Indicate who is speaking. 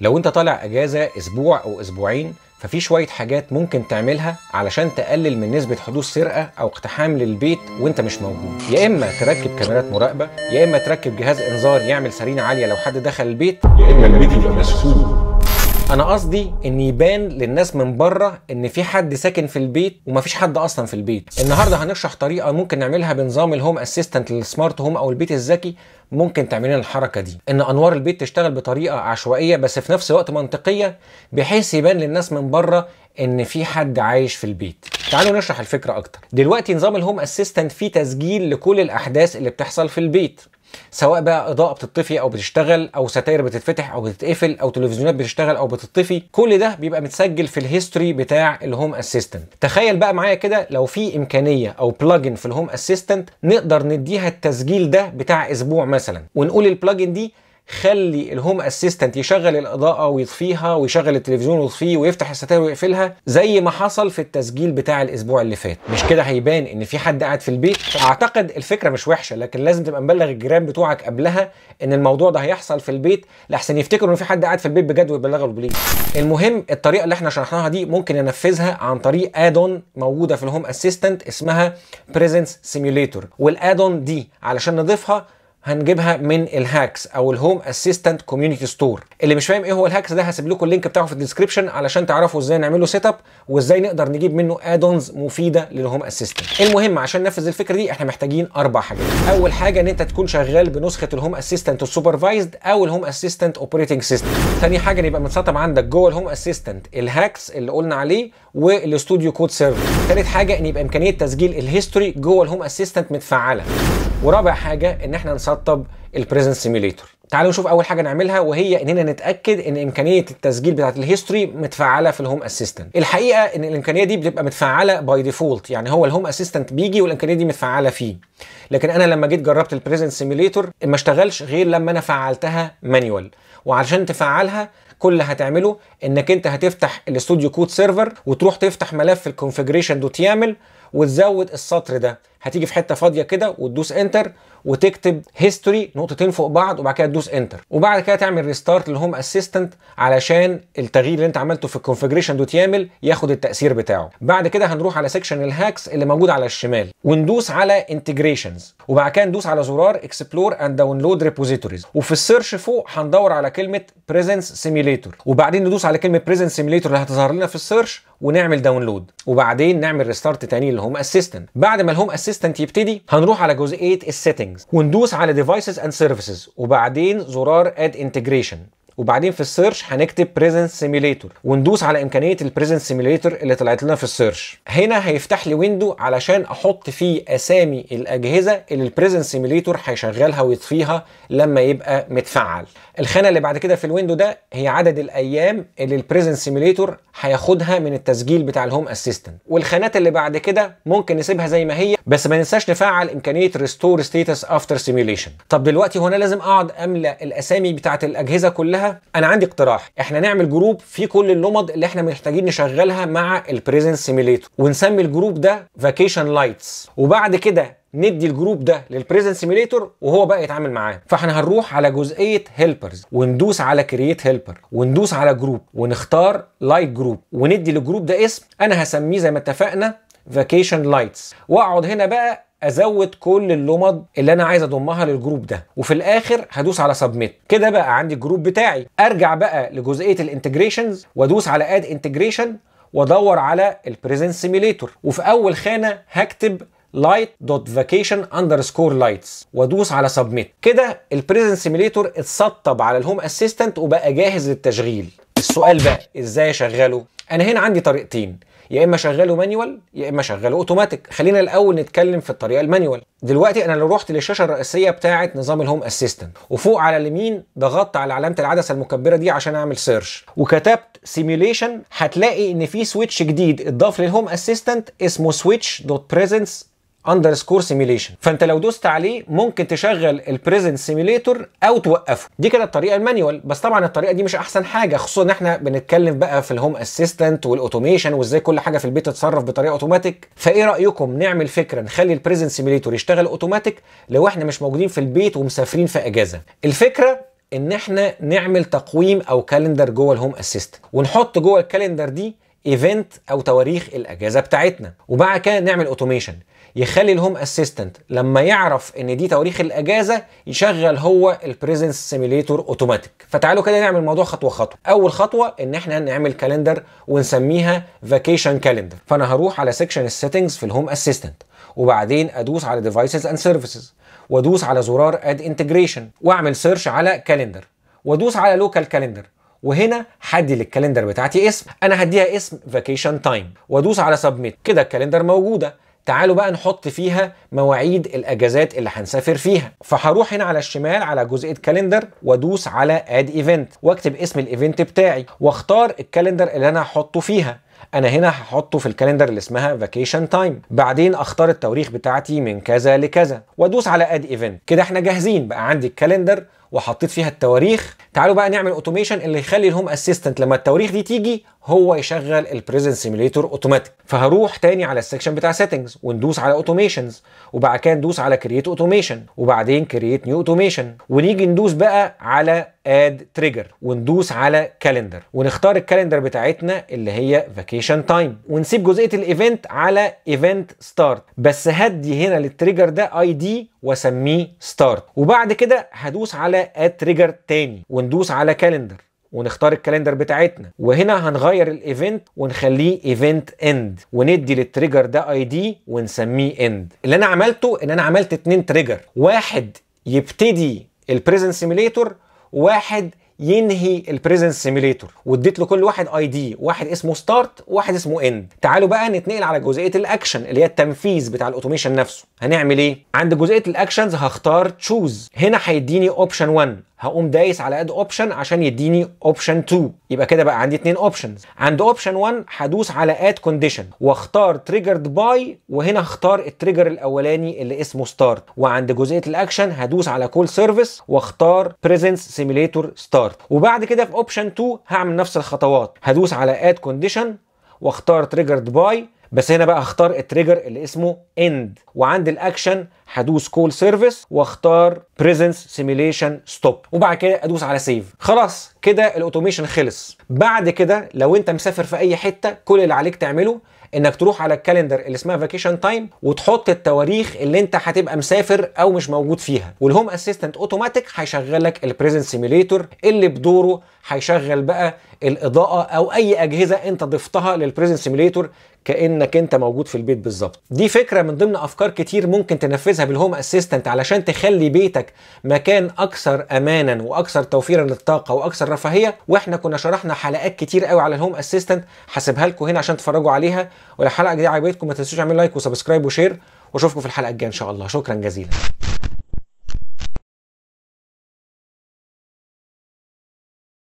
Speaker 1: لو انت طالع اجازه اسبوع او اسبوعين ففي شويه حاجات ممكن تعملها علشان تقلل من نسبه حدوث سرقه او اقتحام للبيت وانت مش موجود يا اما تركب كاميرات مراقبه يا اما تركب جهاز انذار يعمل سرينه عاليه لو حد دخل البيت يا اما البيت يبقى مسكون انا قصدي ان يبان للناس من بره ان في حد ساكن في البيت ومفيش حد اصلا في البيت النهارده هنشرح طريقه ممكن نعملها بنظام الهوم اسيستنت للسمارت هوم او البيت الذكي ممكن تعمل لنا الحركه دي ان انوار البيت تشتغل بطريقه عشوائيه بس في نفس الوقت منطقيه بحيث يبان للناس من بره ان في حد عايش في البيت تعالوا نشرح الفكره اكتر دلوقتي نظام الهوم اسيستنت فيه تسجيل لكل الاحداث اللي بتحصل في البيت سواء بقى اضاءه بتطفي او بتشتغل او ستاير بتتفتح او بتتقفل او تلفزيونات بتشتغل او بتطفي كل ده بيبقى متسجل في الهيستوري بتاع الهوم اسيستنت تخيل بقى معايا كده لو في امكانيه او بلجن في الهوم اسيستنت نقدر نديها التسجيل ده بتاع اسبوع مثلا ونقول البلجن دي خلي الهوم اسيستنت يشغل الاضاءه ويطفيها ويشغل التلفزيون ويطفيه ويفتح الستاير ويقفلها زي ما حصل في التسجيل بتاع الاسبوع اللي فات مش كده هيبان ان في حد قاعد في البيت اعتقد الفكره مش وحشه لكن لازم تبقى مبلغ الجيران بتوعك قبلها ان الموضوع ده هيحصل في البيت لحسن يفتكروا ان في حد قاعد في البيت بجد ويبلغوا البوليس المهم الطريقه اللي احنا شرحناها دي ممكن ينفذها عن طريق ادون موجوده في الهوم اسيستنت اسمها بريزنس سيميوليتور والادون دي علشان نضيفها هنجيبها من الهاكس او الهوم اسيستنت كوميونتي ستور اللي مش فاهم ايه هو الهاكس ده هسيب لكم اللينك بتاعه في الديسكربشن علشان تعرفوا ازاي نعمله سيت اب وازاي نقدر نجيب منه ادونز مفيده للهوم اسيستنت المهم عشان ننفذ الفكره دي احنا محتاجين اربع حاجات اول حاجه ان انت تكون شغال بنسخه الهوم اسيستنت السوبرفايزد او الهوم اسيستنت اوبريتنج سيستم ثاني حاجه ان يبقى متسطب عندك جوه الهوم اسيستنت الهاكس اللي قلنا عليه والاستوديو كود سيرفر ثالث حاجه ان يبقى امكانيه تسجيل الهيستوري جوه الهوم اسيستنت متفعله ورابع حاجه ان احنا نسطب البريزنت سيميوليتور تعالوا نشوف اول حاجه نعملها وهي اننا نتاكد ان امكانيه التسجيل بتاعه الهيستوري متفعله في الهوم اسيستنت الحقيقه ان الامكانيه دي بتبقى متفعله باي ديفولت يعني هو الهوم اسيستنت بيجي والامكانيه دي متفعله فيه لكن انا لما جيت جربت البريزنت سيميوليتور ما اشتغلش غير لما انا فعلتها مانيوال وعشان تفعلها كل اللي هتعمله انك انت هتفتح الاستوديو كود سيرفر وتروح تفتح ملف الكونفيجريشن دوت يامل وتزود السطر ده هتيجي في حته فاضيه كده وتدوس انتر وتكتب هيستوري نقطتين فوق بعض وبعد كده تدوس انتر وبعد كده تعمل ريستارت للهوم اسيستنت علشان التغيير اللي انت عملته في الكونفجريشن دوت يامل ياخد التاثير بتاعه بعد كده هنروح على سيكشن الهاكس اللي موجود على الشمال وندوس على انتجريشنز وبعد كده ندوس على زرار اكسبلور اند داونلود ريبوزيتوريز وفي السيرش فوق هندور على كلمه بريزنس سيميليتور وبعدين ندوس على كلمه بريزنس سيميليتور اللي هتظهر لنا في السيرش ونعمل داونلود وبعدين نعمل ريستارت تاني للهوم اسيستنت بعد ما الهوم اسيستنت الاسيستنت يبتدي هنروح على جزئيه السيتنجز وندوس على ديفايسز اند سيرفيسز وبعدين زرار اد انتجريشن وبعدين في السيرش هنكتب بريزنت سيميليتور وندوس على امكانيه البريزنت سيميليتور اللي طلعت لنا في السيرش هنا هيفتح لي ويندو علشان احط فيه اسامي الاجهزه اللي البريزنت سيميليتور هيشغلها ويطفيها لما يبقى متفعل الخانه اللي بعد كده في الويندو ده هي عدد الايام اللي البريزنت سيميليتور هياخدها من التسجيل بتاع الهوم اسيستنت والخانات اللي بعد كده ممكن نسيبها زي ما هي بس ما ننساش نفعل امكانيه ريستور ستيتس افتر سيميليشن طب دلوقتي هنا لازم اقعد املى الاسامي بتاعه الاجهزه كلها انا عندي اقتراح احنا نعمل جروب فيه كل النمط اللي احنا محتاجين نشغلها مع البريزنت سيميليتور ونسمي الجروب ده فاكيشن لايتس وبعد كده ندي الجروب ده للبريزنت سيميليتور وهو بقى يتعامل معاه فاحنا هنروح على جزئيه هيلبرز وندوس على كرييت هيلبر وندوس على جروب ونختار لايت جروب وندي للجروب ده اسم انا هسميه زي ما اتفقنا فاكيشن لايتس واقعد هنا بقى ازود كل اللمض اللي انا عايز اضمها للجروب ده وفي الاخر هدوس على سبميت كده بقى عندي الجروب بتاعي ارجع بقى لجزئيه الانتجريشنز وادوس على اد انتجريشن وادور على البريزنت سيميليتور وفي اول خانه هكتب light.vacation underscore lights وادوس على سبميت كده البريزنت سيميليتور اتسطب على الهوم اسيستنت وبقى جاهز للتشغيل السؤال بقى ازاي اشغله انا هنا عندي طريقتين يا اما شغله مانيوال يا اما شغله اوتوماتيك خلينا الاول نتكلم في الطريقه المانيوال دلوقتي انا لو رحت للشاشه الرئيسيه بتاعه نظام الهوم اسيستنت وفوق على اليمين ضغطت على علامه العدسه المكبره دي عشان اعمل سيرش وكتبت سيميوليشن هتلاقي ان في سويتش جديد اتضاف للهوم اسيستنت اسمه سويتش دوت بريزنس اندرسكور سيميليشن فانت لو دوست عليه ممكن تشغل البريزنت سيميليتور او توقفه دي كده الطريقه المانيوال بس طبعا الطريقه دي مش احسن حاجه خصوصا ان احنا بنتكلم بقى في الهوم اسيستنت والاوتوميشن وازاي كل حاجه في البيت تتصرف بطريقه اوتوماتيك فايه رايكم نعمل فكره نخلي البريزنت سيميليتور يشتغل اوتوماتيك لو احنا مش موجودين في البيت ومسافرين في اجازه الفكره ان احنا نعمل تقويم او كالندر جوه الهوم اسيستنت ونحط جوه الكالندر دي ايفنت او تواريخ الاجازه بتاعتنا وبعد كده نعمل اوتوميشن يخلي الهوم اسيستنت لما يعرف ان دي تواريخ الاجازه يشغل هو البريزنس سيميليتور اوتوماتيك فتعالوا كده نعمل الموضوع خطوه خطوه اول خطوه ان احنا نعمل كالندر ونسميها فاكيشن كالندر فانا هروح على سيكشن السيتنجز في الهوم اسيستنت وبعدين ادوس على ديفايسز اند سيرفيسز وادوس على زرار اد انتجريشن واعمل سيرش على كالندر وادوس على لوكال كالندر وهنا حدي للكالندر بتاعتي اسم انا هديها اسم فاكيشن تايم وادوس على سبميت كده الكالندر موجوده تعالوا بقى نحط فيها مواعيد الاجازات اللي هنسافر فيها فهروح هنا على الشمال على جزئيه كالندر وادوس على اد ايفنت واكتب اسم الايفنت بتاعي واختار الكالندر اللي انا هحطه فيها انا هنا هحطه في الكالندر اللي اسمها فاكيشن تايم بعدين اختار التواريخ بتاعتي من كذا لكذا وادوس على اد ايفنت كده احنا جاهزين بقى عندي الكالندر وحطيت فيها التواريخ تعالوا بقى نعمل اوتوميشن اللي يخلي الهوم اسيستنت لما التواريخ دي تيجي هو يشغل البريزنت سيميوليتور اوتوماتيك فهروح تاني على السكشن بتاع سيتنجز وندوس على اوتوميشنز وبعد كده ندوس على كرييت اوتوميشن وبعدين كرييت نيو اوتوميشن ونيجي ندوس بقى على اد تريجر وندوس على كالندر ونختار الكالندر بتاعتنا اللي هي فاكيشن تايم ونسيب جزئيه الايفنت على ايفنت ستارت بس هدي هنا للتريجر ده اي دي واسميه ستارت وبعد كده هدوس على على تاني وندوس على كالندر ونختار الكالندر بتاعتنا وهنا هنغير الايفنت ونخليه ايفنت اند وندي للتريجر ده اي دي ونسميه اند اللي انا عملته ان انا عملت اتنين تريجر واحد يبتدي البريزنت سيميليتور واحد ينهي البريزنس سيميليتور واديت له كل واحد اي دي واحد اسمه ستارت واحد اسمه اند تعالوا بقى نتنقل على جزئيه الاكشن اللي هي التنفيذ بتاع الاوتوميشن نفسه هنعمل ايه عند جزئيه الاكشنز هختار تشوز هنا هيديني اوبشن 1 هقوم دايس على اد اوبشن عشان يديني اوبشن 2 يبقى كده بقى عندي اتنين اوبشنز عند اوبشن 1 هدوس على اد كونديشن واختار تريجرد باي وهنا هختار التريجر الاولاني اللي اسمه ستارت وعند جزئيه الاكشن هدوس على كول سيرفيس واختار بريزنس سيميليتور ستارت وبعد كده في اوبشن 2 هعمل نفس الخطوات هدوس على اد كونديشن واختار تريجرد باي بس هنا بقى هختار التريجر اللي اسمه اند وعند الاكشن هدوس كول سيرفيس واختار بريزنس سيميليشن ستوب وبعد كده ادوس على سيف خلاص كده الاوتوميشن خلص بعد كده لو انت مسافر في اي حته كل اللي عليك تعمله انك تروح على الكالندر اللي اسمها فاكيشن تايم وتحط التواريخ اللي انت هتبقى مسافر او مش موجود فيها والهوم اسيستنت اوتوماتيك هيشغل لك البريزنت سيميليتور اللي بدوره هيشغل بقى الاضاءه او اي اجهزه انت ضفتها للبريزنت سيميليتور كانك انت موجود في البيت بالظبط دي فكره من ضمن افكار كتير ممكن تنفذها تجهزها بالهوم اسيستنت علشان تخلي بيتك مكان اكثر امانا واكثر توفيرا للطاقه واكثر رفاهيه واحنا كنا شرحنا حلقات كتير قوي على الهوم اسيستنت هسيبها لكم هنا عشان تتفرجوا عليها ولو الحلقه دي عجبتكم ما تنسوش تعملوا لايك وسبسكرايب وشير واشوفكم في الحلقه الجايه ان شاء الله شكرا جزيلا